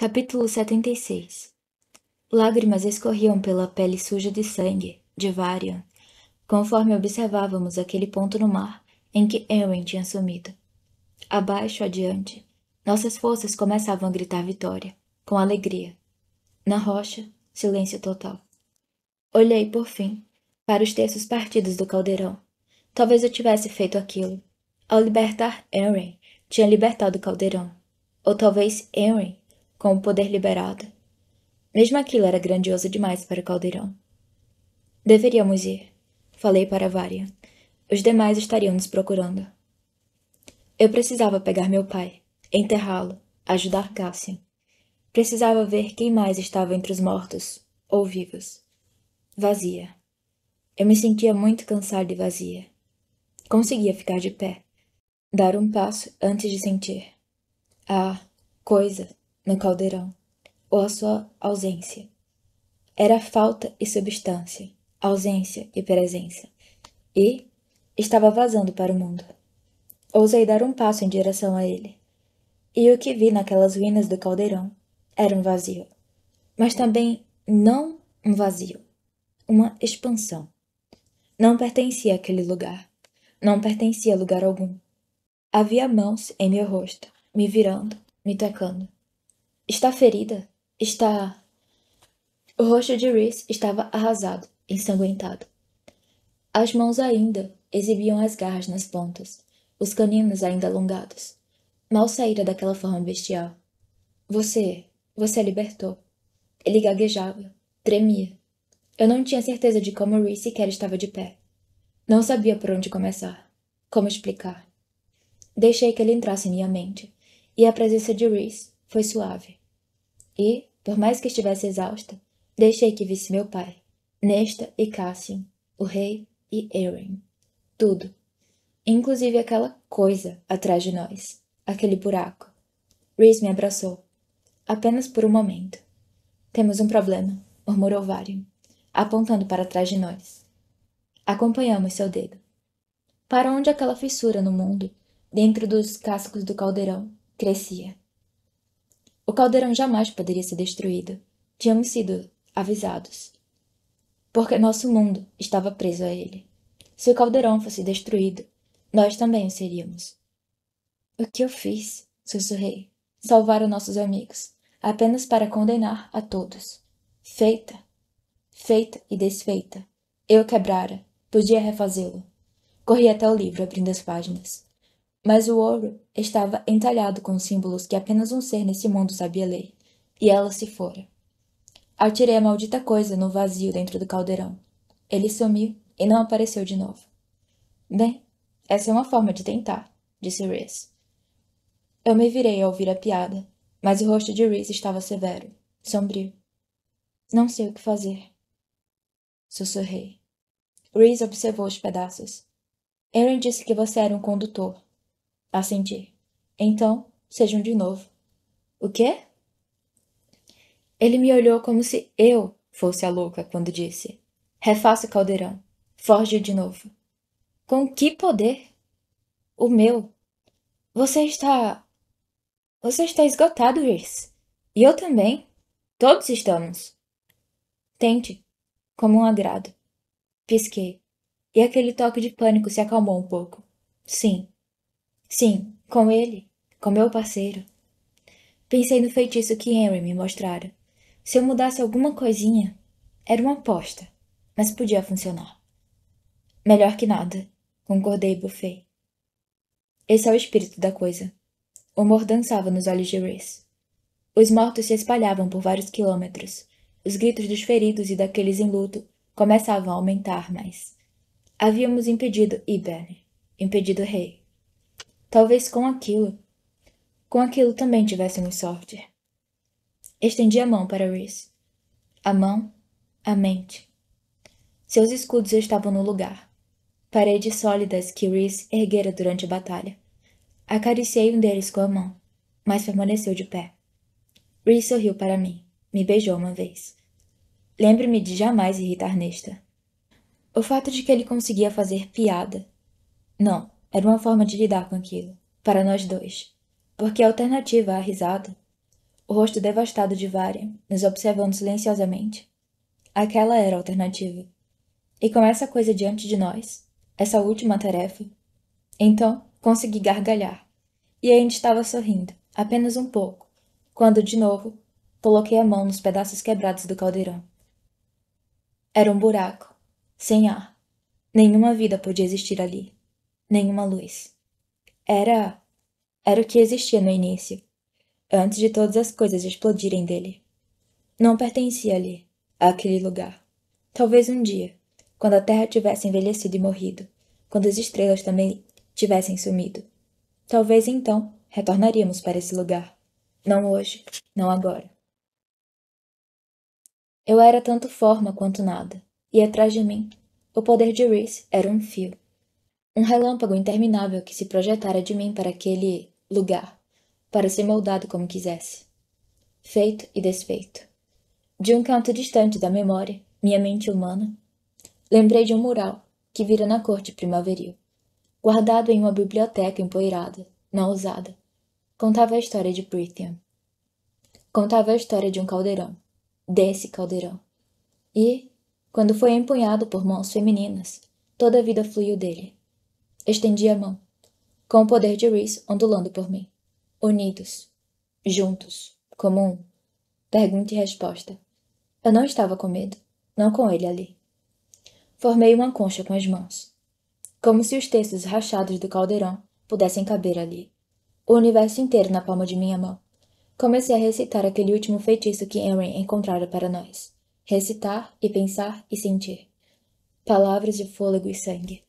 Capítulo 76 Lágrimas escorriam pela pele suja de sangue, de Varian, conforme observávamos aquele ponto no mar em que Ewen tinha sumido. Abaixo, adiante, nossas forças começavam a gritar vitória, com alegria. Na rocha, silêncio total. Olhei, por fim, para os terços partidos do caldeirão. Talvez eu tivesse feito aquilo. Ao libertar Ewen, tinha libertado o caldeirão. Ou talvez Ewen com o poder liberado. Mesmo aquilo era grandioso demais para o caldeirão. Deveríamos ir, falei para Varia. Os demais estariam nos procurando. Eu precisava pegar meu pai, enterrá-lo, ajudar Cassian. Precisava ver quem mais estava entre os mortos ou vivos. Vazia. Eu me sentia muito cansada e vazia. Conseguia ficar de pé, dar um passo antes de sentir. A ah, coisa no caldeirão, ou a sua ausência. Era falta e substância, ausência e presença, e estava vazando para o mundo. Ousei dar um passo em direção a ele, e o que vi naquelas ruínas do caldeirão era um vazio, mas também não um vazio, uma expansão. Não pertencia àquele lugar, não pertencia a lugar algum. Havia mãos em meu rosto, me virando, me tocando. Está ferida. Está. O rosto de Reese estava arrasado, ensanguentado. As mãos ainda exibiam as garras nas pontas, os caninos ainda alongados. Mal saíra daquela forma bestial. Você. Você a libertou. Ele gaguejava, tremia. Eu não tinha certeza de como Reese sequer estava de pé. Não sabia por onde começar, como explicar. Deixei que ele entrasse em minha mente, e a presença de Reese foi suave, e, por mais que estivesse exausta, deixei que visse meu pai, Nesta e Cassian, o rei e Eren. Tudo. Inclusive aquela coisa atrás de nós. Aquele buraco. Rhys me abraçou. Apenas por um momento. Temos um problema, murmurou Varian, apontando para trás de nós. Acompanhamos seu dedo. Para onde aquela fissura no mundo, dentro dos cascos do caldeirão, crescia. O caldeirão jamais poderia ser destruído. Tínhamos sido avisados. Porque nosso mundo estava preso a ele. Se o caldeirão fosse destruído, nós também o seríamos. O que eu fiz? sussurrei. Salvar os nossos amigos, apenas para condenar a todos. Feita, feita e desfeita. Eu quebrara, podia refazê-lo. Corri até o livro, abrindo as páginas. Mas o ouro estava entalhado com símbolos que apenas um ser nesse mundo sabia ler, e ela se fora. Atirei a maldita coisa no vazio dentro do caldeirão. Ele sumiu e não apareceu de novo. Bem, né? essa é uma forma de tentar, disse Reese. Eu me virei ao ouvir a piada, mas o rosto de Reese estava severo, sombrio. Não sei o que fazer. Sussurrei. Reese observou os pedaços. Aaron disse que você era um condutor, Assenti. Então, sejam de novo. O quê? Ele me olhou como se eu fosse a louca quando disse: Refaça o caldeirão. Forge de novo. Com que poder? O meu. Você está. Você está esgotado, Reese. E eu também. Todos estamos. Tente, como um agrado. Pisquei, e aquele toque de pânico se acalmou um pouco. Sim, Sim, com ele, com meu parceiro. Pensei no feitiço que Henry me mostrara. Se eu mudasse alguma coisinha, era uma aposta, mas podia funcionar. Melhor que nada, concordei Buffet. Esse é o espírito da coisa. O humor dançava nos olhos de Rhys. Os mortos se espalhavam por vários quilômetros. Os gritos dos feridos e daqueles em luto começavam a aumentar mais. Havíamos impedido Iberne, impedido Rei, Talvez com aquilo. Com aquilo também tivéssemos sorte. Estendi a mão para Reese. A mão, a mente. Seus escudos estavam no lugar. Paredes sólidas que Reese erguera durante a batalha. Acariciei um deles com a mão, mas permaneceu de pé. Reese sorriu para mim, me beijou uma vez. Lembre-me de jamais irritar Nesta. O fato de que ele conseguia fazer piada. Não, era uma forma de lidar com aquilo, para nós dois. Porque a alternativa à risada, o rosto devastado de Varia, nos observando silenciosamente, aquela era a alternativa. E com essa coisa diante de nós, essa última tarefa, então consegui gargalhar. E ainda estava sorrindo, apenas um pouco, quando, de novo, coloquei a mão nos pedaços quebrados do caldeirão. Era um buraco, sem ar. Nenhuma vida podia existir ali nenhuma luz. Era. era o que existia no início, antes de todas as coisas explodirem dele. Não pertencia ali, àquele lugar. Talvez um dia, quando a terra tivesse envelhecido e morrido, quando as estrelas também tivessem sumido. Talvez então retornaríamos para esse lugar. Não hoje, não agora. Eu era tanto forma quanto nada, e atrás de mim, o poder de Reese era um fio um relâmpago interminável que se projetara de mim para aquele lugar, para ser moldado como quisesse. Feito e desfeito. De um canto distante da memória, minha mente humana, lembrei de um mural que vira na corte primaveril, guardado em uma biblioteca empoeirada, na ousada. Contava a história de Prithian. Contava a história de um caldeirão, desse caldeirão. E, quando foi empunhado por mãos femininas, toda a vida fluiu dele. Estendi a mão, com o poder de Rhys ondulando por mim. Unidos, juntos, como um. Pergunta e resposta. Eu não estava com medo, não com ele ali. Formei uma concha com as mãos, como se os textos rachados do caldeirão pudessem caber ali. O universo inteiro na palma de minha mão. Comecei a recitar aquele último feitiço que Henry encontrara para nós. Recitar e pensar e sentir. Palavras de fôlego e sangue.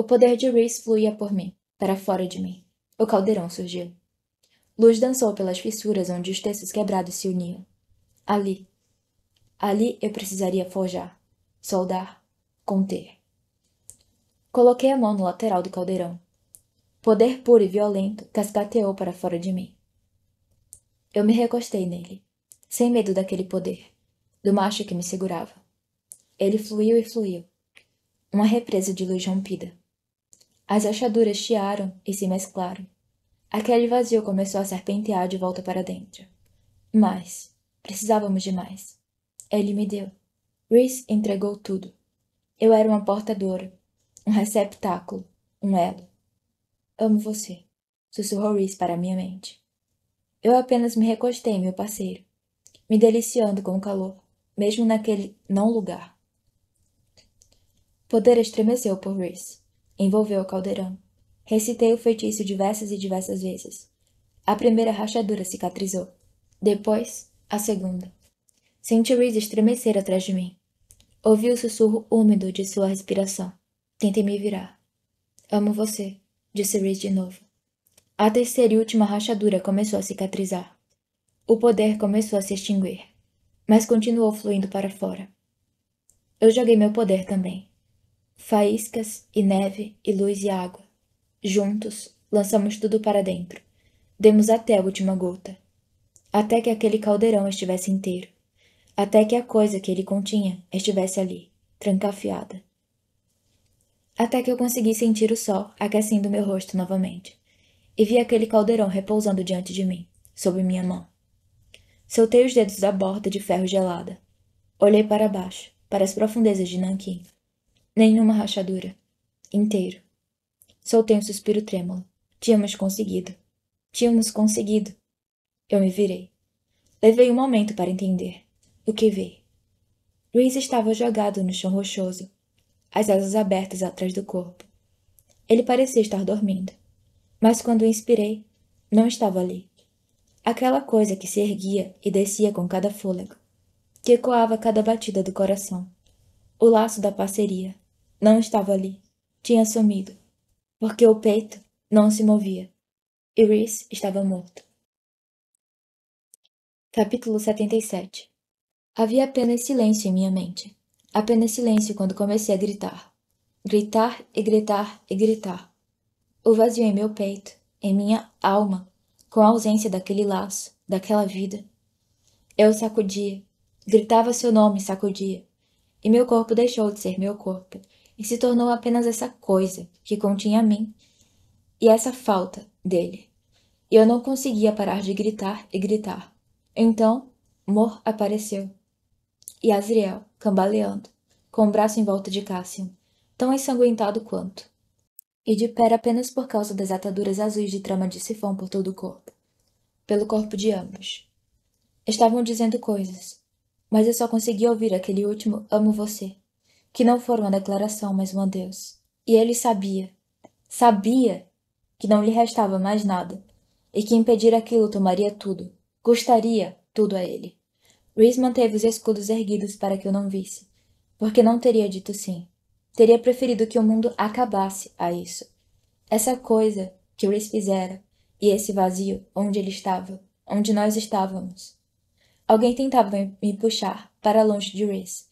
O poder de Rhys fluía por mim, para fora de mim. O caldeirão surgiu. Luz dançou pelas fissuras onde os textos quebrados se uniam. Ali. Ali eu precisaria forjar, soldar, conter. Coloquei a mão no lateral do caldeirão. Poder puro e violento cascateou para fora de mim. Eu me recostei nele, sem medo daquele poder, do macho que me segurava. Ele fluiu e fluiu. Uma represa de luz rompida. As achaduras chiaram e se mesclaram. Aquele vazio começou a serpentear de volta para dentro. Mas, precisávamos de mais. Ele me deu. Rhys entregou tudo. Eu era uma portadora, um receptáculo, um elo. Amo você, sussurrou Rhys para minha mente. Eu apenas me recostei em meu parceiro, me deliciando com o calor, mesmo naquele não lugar. Poder estremeceu por Rhys. Envolveu o caldeirão. Recitei o feitiço diversas e diversas vezes. A primeira rachadura cicatrizou. Depois, a segunda. Senti Reese estremecer atrás de mim. Ouvi o sussurro úmido de sua respiração. Tentei me virar. Amo você, disse Reese de novo. A terceira e última rachadura começou a cicatrizar. O poder começou a se extinguir, mas continuou fluindo para fora. Eu joguei meu poder também. Faíscas e neve e luz e água. Juntos, lançamos tudo para dentro. Demos até a última gota. Até que aquele caldeirão estivesse inteiro. Até que a coisa que ele continha estivesse ali, trancafiada. Até que eu consegui sentir o sol aquecendo meu rosto novamente. E vi aquele caldeirão repousando diante de mim, sob minha mão. Soltei os dedos da borda de ferro gelada. Olhei para baixo, para as profundezas de Nanquim. Nenhuma rachadura. Inteiro. Soltei um suspiro trêmulo. Tínhamos conseguido. Tínhamos conseguido. Eu me virei. Levei um momento para entender. O que vi? Reese estava jogado no chão rochoso, as asas abertas atrás do corpo. Ele parecia estar dormindo. Mas quando inspirei, não estava ali. Aquela coisa que se erguia e descia com cada fôlego, que ecoava cada batida do coração. O laço da parceria, não estava ali. Tinha sumido. Porque o peito não se movia. E Reese estava morto. Capítulo 77 Havia apenas silêncio em minha mente. Apenas silêncio quando comecei a gritar. Gritar e gritar e gritar. O vazio em meu peito, em minha alma, com a ausência daquele laço, daquela vida. Eu sacudia, gritava seu nome e sacudia, e meu corpo deixou de ser meu corpo e se tornou apenas essa coisa que continha mim e essa falta dele. E eu não conseguia parar de gritar e gritar. Então, Mor apareceu. E Azriel, cambaleando, com o braço em volta de Cassian, tão ensanguentado quanto. E de pé apenas por causa das ataduras azuis de trama de sifão por todo o corpo. Pelo corpo de ambos. Estavam dizendo coisas, mas eu só conseguia ouvir aquele último amo você que não fora uma declaração, mas um adeus. E ele sabia, sabia que não lhe restava mais nada, e que impedir aquilo tomaria tudo, custaria tudo a ele. Reese manteve os escudos erguidos para que eu não visse, porque não teria dito sim. Teria preferido que o mundo acabasse a isso. Essa coisa que Reese fizera, e esse vazio onde ele estava, onde nós estávamos. Alguém tentava me puxar para longe de Reese,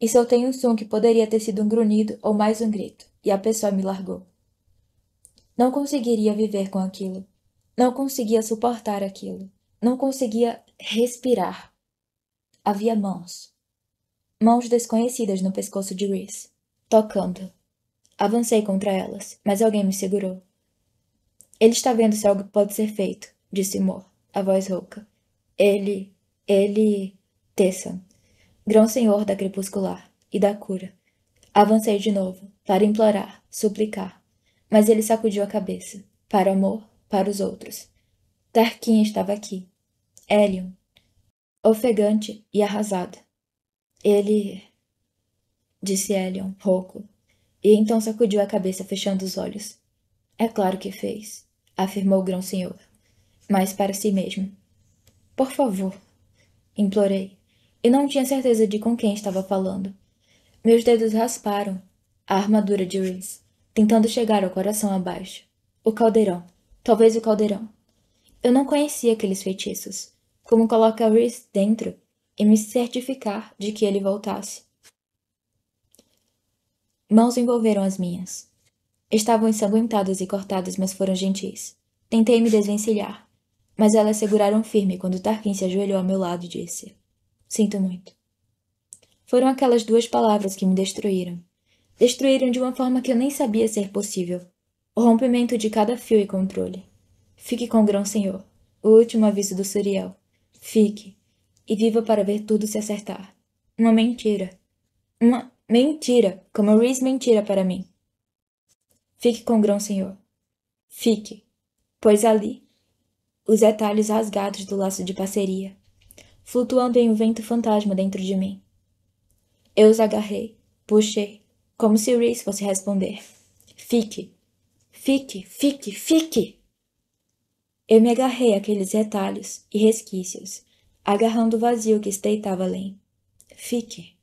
e soltei um som que poderia ter sido um grunhido ou mais um grito, e a pessoa me largou. Não conseguiria viver com aquilo. Não conseguia suportar aquilo. Não conseguia respirar. Havia mãos. Mãos desconhecidas no pescoço de Reese, tocando. Avancei contra elas, mas alguém me segurou. Ele está vendo se algo pode ser feito, disse Moore, a voz rouca. Ele. ele. Tessa grão-senhor da crepuscular e da cura. Avancei de novo, para implorar, suplicar, mas ele sacudiu a cabeça, para amor, para os outros. Tarquin estava aqui. Elion. Ofegante e arrasado. Ele. Disse Elion, rouco, e então sacudiu a cabeça, fechando os olhos. É claro que fez, afirmou o grão-senhor, mas para si mesmo. Por favor, implorei e não tinha certeza de com quem estava falando. Meus dedos rasparam a armadura de Reese, tentando chegar ao coração abaixo. O caldeirão. Talvez o caldeirão. Eu não conhecia aqueles feitiços. Como colocar Reese dentro e me certificar de que ele voltasse. Mãos envolveram as minhas. Estavam ensanguentadas e cortadas, mas foram gentis. Tentei me desvencilhar, mas elas seguraram firme quando Tarquin se ajoelhou ao meu lado e disse: Sinto muito. Foram aquelas duas palavras que me destruíram. Destruíram de uma forma que eu nem sabia ser possível. O rompimento de cada fio e controle. Fique com o grão senhor. O último aviso do Suriel. Fique. E viva para ver tudo se acertar. Uma mentira. Uma mentira, como Reese mentira para mim. Fique com o grão senhor. Fique. Pois ali, os detalhes rasgados do laço de parceria flutuando em um vento fantasma dentro de mim. Eu os agarrei, puxei, como se Reese fosse responder. Fique, fique, fique, fique! Eu me agarrei àqueles retalhos e resquícios, agarrando o vazio que esteitava além. Fique.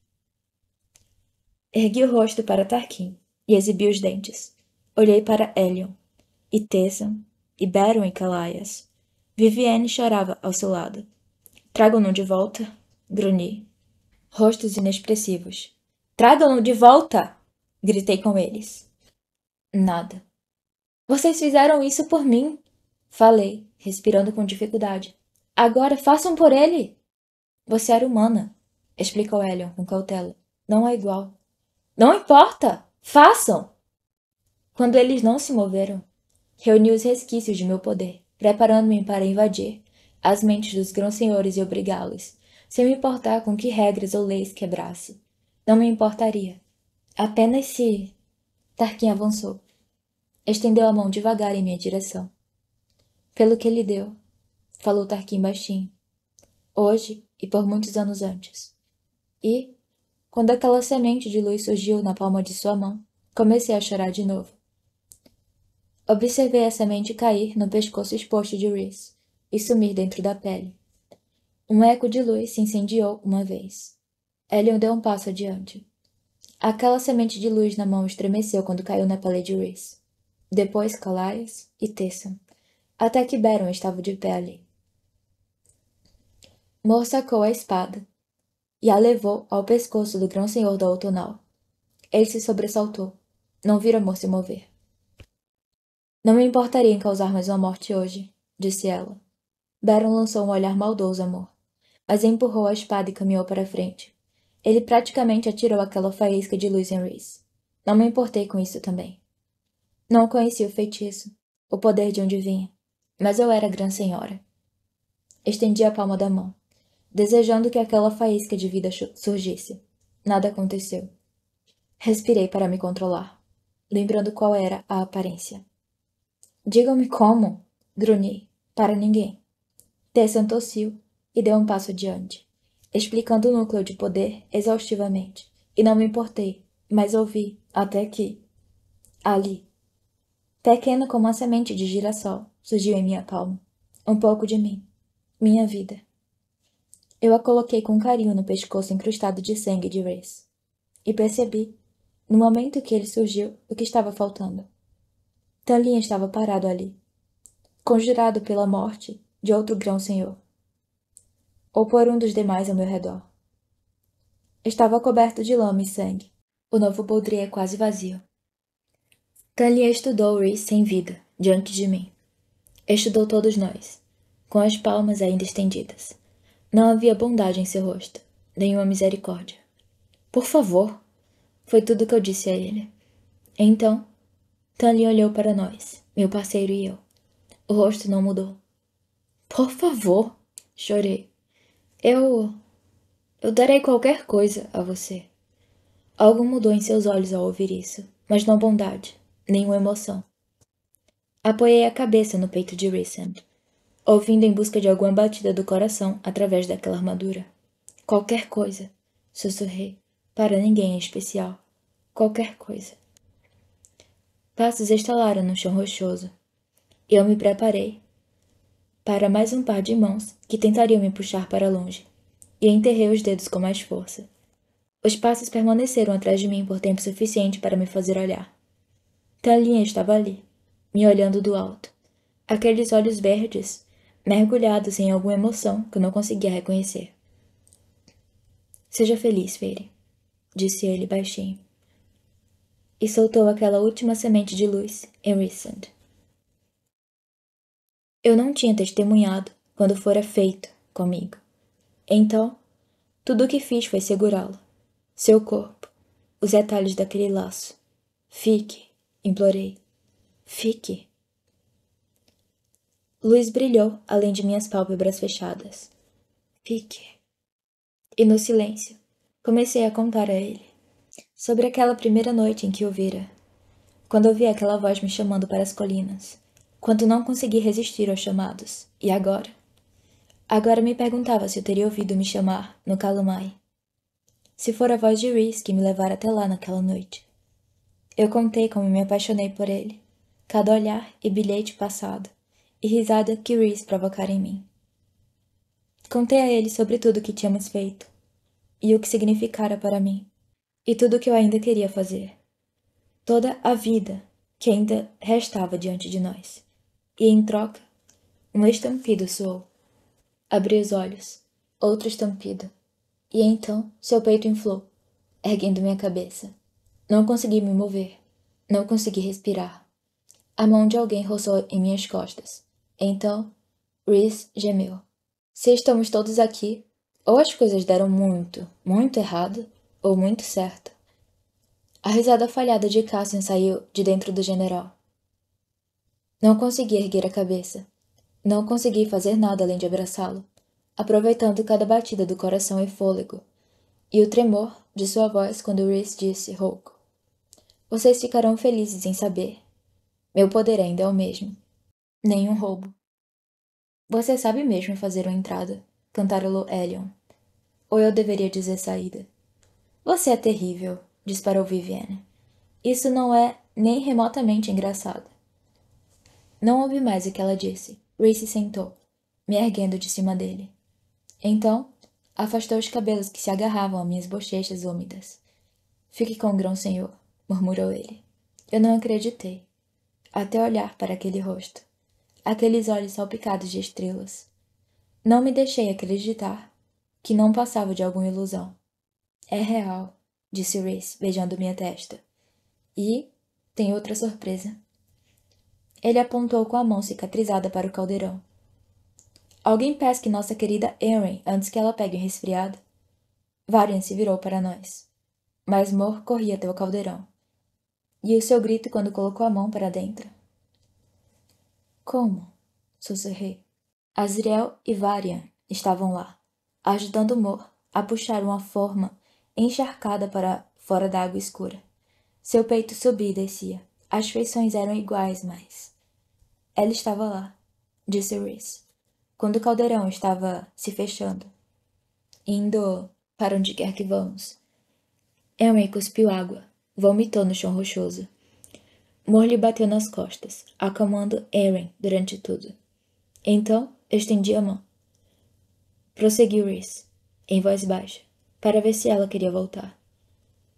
Ergui o rosto para Tarquin e exibi os dentes. Olhei para Elion, e Tessam, e Baron e Calaias. Viviane chorava ao seu lado. Tragam-no de volta, grunhi. Rostos inexpressivos. Tragam-no de volta! Gritei com eles. Nada. Vocês fizeram isso por mim, falei, respirando com dificuldade. Agora façam por ele! Você era humana, explicou Elion com cautela. Não é igual. Não importa! Façam! Quando eles não se moveram, reuni os resquícios de meu poder, preparando-me para invadir as mentes dos grãos senhores e obrigá-los, sem me importar com que regras ou leis quebrasse. Não me importaria. Apenas se... Tarquin avançou. Estendeu a mão devagar em minha direção. Pelo que lhe deu, falou Tarquin baixinho. Hoje e por muitos anos antes. E, quando aquela semente de luz surgiu na palma de sua mão, comecei a chorar de novo. Observei a semente cair no pescoço exposto de Reese e sumir dentro da pele. Um eco de luz se incendiou uma vez. Elion deu um passo adiante. Aquela semente de luz na mão estremeceu quando caiu na pele de Rhys. Depois Calais e Tessa. Até que Beron estava de pé ali. Mor sacou a espada e a levou ao pescoço do grão senhor do outonal. Ele se sobressaltou. Não vira Mor se mover. Não me importaria em causar mais uma morte hoje, disse ela. Baron lançou um olhar maldoso amor, mas empurrou a espada e caminhou para a frente. Ele praticamente atirou aquela faísca de em Reese. Não me importei com isso também. Não conhecia o feitiço, o poder de onde vinha, mas eu era a Gran Senhora. Estendi a palma da mão, desejando que aquela faísca de vida surgisse. Nada aconteceu. Respirei para me controlar, lembrando qual era a aparência. Digam-me como, grunhi, para ninguém. Dessentou-se e deu um passo adiante, explicando o núcleo de poder exaustivamente, e não me importei, mas ouvi, até que... Ali. Pequeno como a semente de girassol, surgiu em minha palma. Um pouco de mim. Minha vida. Eu a coloquei com carinho no pescoço incrustado de sangue de Reis. E percebi, no momento que ele surgiu, o que estava faltando. Tanlin estava parado ali. Conjurado pela morte, de outro grão senhor, ou por um dos demais ao meu redor. Estava coberto de lama e sangue. O novo é quase vazio. Talia estudou Rhys sem vida, diante de mim. Estudou todos nós, com as palmas ainda estendidas. Não havia bondade em seu rosto, nenhuma misericórdia. Por favor! Foi tudo que eu disse a ele. Então, Tanley olhou para nós, meu parceiro e eu. O rosto não mudou. Por favor, chorei. Eu. Eu darei qualquer coisa a você. Algo mudou em seus olhos ao ouvir isso, mas não bondade, nenhuma emoção. Apoiei a cabeça no peito de Rissand, ouvindo em busca de alguma batida do coração através daquela armadura. Qualquer coisa, sussurrei, para ninguém em especial. Qualquer coisa. Passos estalaram no chão rochoso. Eu me preparei, para mais um par de mãos que tentariam me puxar para longe, e enterrei os dedos com mais força. Os passos permaneceram atrás de mim por tempo suficiente para me fazer olhar. Talinha estava ali, me olhando do alto. Aqueles olhos verdes, mergulhados em alguma emoção que eu não conseguia reconhecer. Seja feliz, Feire, disse ele baixinho. E soltou aquela última semente de luz em Rissand. Eu não tinha testemunhado quando fora feito comigo. Então, tudo o que fiz foi segurá-lo. Seu corpo, os detalhes daquele laço. Fique, implorei. Fique. Luz brilhou além de minhas pálpebras fechadas. Fique. E no silêncio, comecei a contar a ele sobre aquela primeira noite em que o vira, quando ouvi aquela voz me chamando para as colinas quando não consegui resistir aos chamados. E agora? Agora me perguntava se eu teria ouvido me chamar no Calumai. Se for a voz de Reese que me levara até lá naquela noite. Eu contei como me apaixonei por ele, cada olhar e bilhete passado, e risada que Reese provocara em mim. Contei a ele sobre tudo o que tínhamos feito, e o que significara para mim, e tudo o que eu ainda queria fazer. Toda a vida que ainda restava diante de nós e, em troca, um estampido soou. Abri os olhos, outro estampido, e então seu peito inflou, erguendo minha cabeça. Não consegui me mover, não consegui respirar. A mão de alguém roçou em minhas costas. Então, Reese gemeu. Se estamos todos aqui, ou as coisas deram muito, muito errado, ou muito certo. A risada falhada de Cassian saiu de dentro do general. Não consegui erguer a cabeça. Não consegui fazer nada além de abraçá-lo, aproveitando cada batida do coração e fôlego, e o tremor de sua voz quando Reese disse rouco. Vocês ficarão felizes em saber. Meu poder ainda é o mesmo. Nenhum roubo. Você sabe mesmo fazer uma entrada, cantarolou Elion. Ou eu deveria dizer saída. Você é terrível, disparou Vivienne. Isso não é nem remotamente engraçado. Não ouvi mais o que ela disse. Reese sentou, me erguendo de cima dele. Então, afastou os cabelos que se agarravam a minhas bochechas úmidas. Fique com o grão, senhor, murmurou ele. Eu não acreditei. Até olhar para aquele rosto. Aqueles olhos salpicados de estrelas. Não me deixei acreditar que não passava de alguma ilusão. É real, disse Reese, beijando minha testa. E tem outra surpresa. Ele apontou com a mão cicatrizada para o caldeirão. Alguém pesque nossa querida Erin antes que ela pegue o resfriado. Varian se virou para nós. Mas Mor corria até o caldeirão. E o seu grito quando colocou a mão para dentro. Como? Sussurrei. Azriel e Varian estavam lá, ajudando Mor a puxar uma forma encharcada para fora da água escura. Seu peito subia e descia. As feições eram iguais, mas ela estava lá, disse Reese, quando o caldeirão estava se fechando, indo para onde quer que vamos. Henry cuspiu água, vomitou no chão rochoso. Morley bateu nas costas, acalmando Erin durante tudo. Então, estendi a mão. Prosseguiu Reese, em voz baixa, para ver se ela queria voltar.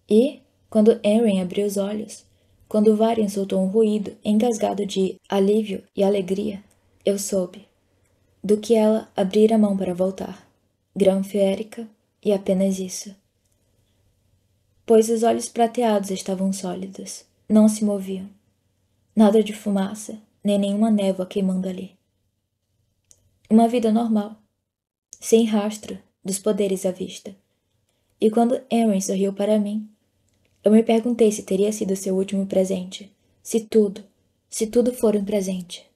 E, quando Erin abriu os olhos, quando Varian soltou um ruído engasgado de alívio e alegria, eu soube. Do que ela abrir a mão para voltar. Granférica e apenas isso. Pois os olhos prateados estavam sólidos. Não se moviam. Nada de fumaça, nem nenhuma névoa queimando ali. Uma vida normal. Sem rastro dos poderes à vista. E quando Erin sorriu para mim, eu me perguntei se teria sido seu último presente. Se tudo, se tudo for um presente.